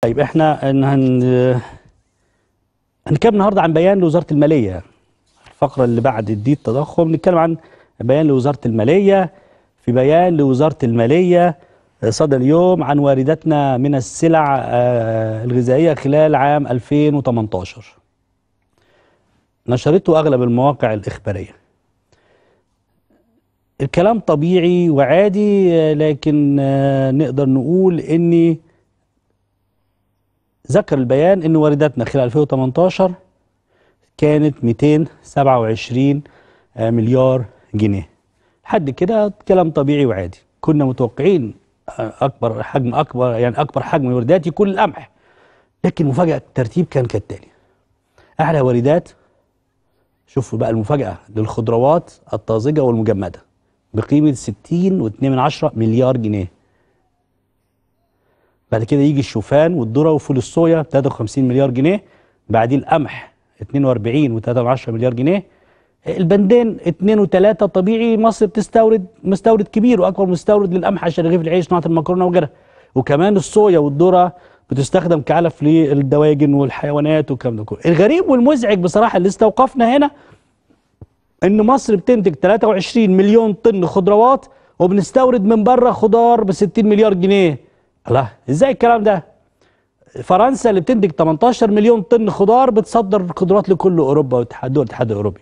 طيب احنا هن هنتكلم النهارده عن بيان لوزاره الماليه الفقره اللي بعد دي التضخم نتكلم عن بيان لوزاره الماليه في بيان لوزاره الماليه صدى اليوم عن وارداتنا من السلع آه، الغذائيه خلال عام 2018 نشرته اغلب المواقع الاخباريه الكلام طبيعي وعادي آه، لكن آه، نقدر نقول اني ذكر البيان أن وارداتنا خلال 2018 كانت 227 آه، مليار جنيه حد كده كلام طبيعي وعادي كنا متوقعين آه، أكبر حجم أكبر يعني أكبر حجم الواردات يكون القمح لكن مفاجأة الترتيب كان كالتالي أعلى واردات شوفوا بقى المفاجأة للخضروات الطازجة والمجمدة بقيمة 60.2 مليار جنيه بعد كده يجي الشوفان والذره وفول الصويا 53 مليار جنيه بعديه القمح 42 و3 مليار جنيه البندين 2 و3 طبيعي مصر بتستورد مستورد كبير واكبر مستورد للقمح عشان رغيف العيش نوعه المكرونه وغيرها وكمان الصويا والذره بتستخدم كعلف للدواجن والحيوانات والكلام ده كله الغريب والمزعج بصراحه اللي استوقفنا هنا ان مصر بتنتج 23 مليون طن خضروات وبنستورد من بره خضار ب 60 مليار جنيه الله ازاي الكلام ده فرنسا اللي بتنتج 18 مليون طن خضار بتصدر خضروات لكل اوروبا والاتحاد الاتحاد الاوروبي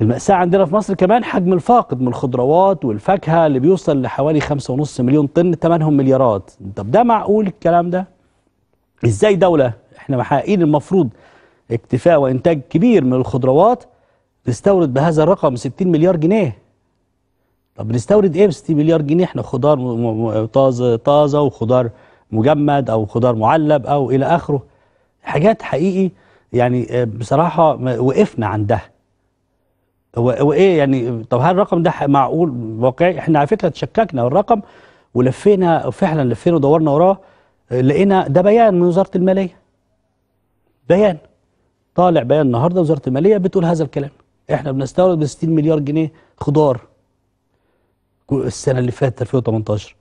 المأساة عندنا في مصر كمان حجم الفاقد من الخضروات والفاكهة اللي بيوصل لحوالي 5.5 مليون طن ثمنهم مليارات طب ده معقول الكلام ده ازاي دولة احنا محققين المفروض اكتفاء وانتاج كبير من الخضروات تستورد بهذا الرقم 60 مليار جنيه طب بنستورد ايه ب 60 مليار جنيه احنا خضار طازه طازه وخضار مجمد او خضار معلب او الى اخره حاجات حقيقي يعني آه، بصراحه وقفنا عندها هو ايه يعني طب هل الرقم ده معقول واقعي احنا على فكره تشككنا الرقم ولفينا فعلا لفينا ودورنا وراه آه، لقينا ده بيان من وزاره الماليه بيان طالع بيان النهارده وزاره الماليه بتقول هذا الكلام احنا بنستورد ب 60 مليار جنيه خضار السنة اللي فاتت 2018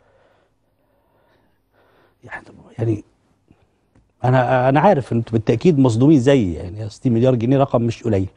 يعني يعني انا انا عارف انتوا بالتاكيد مصدومين زيي يعني 60 مليار جنيه رقم مش قليل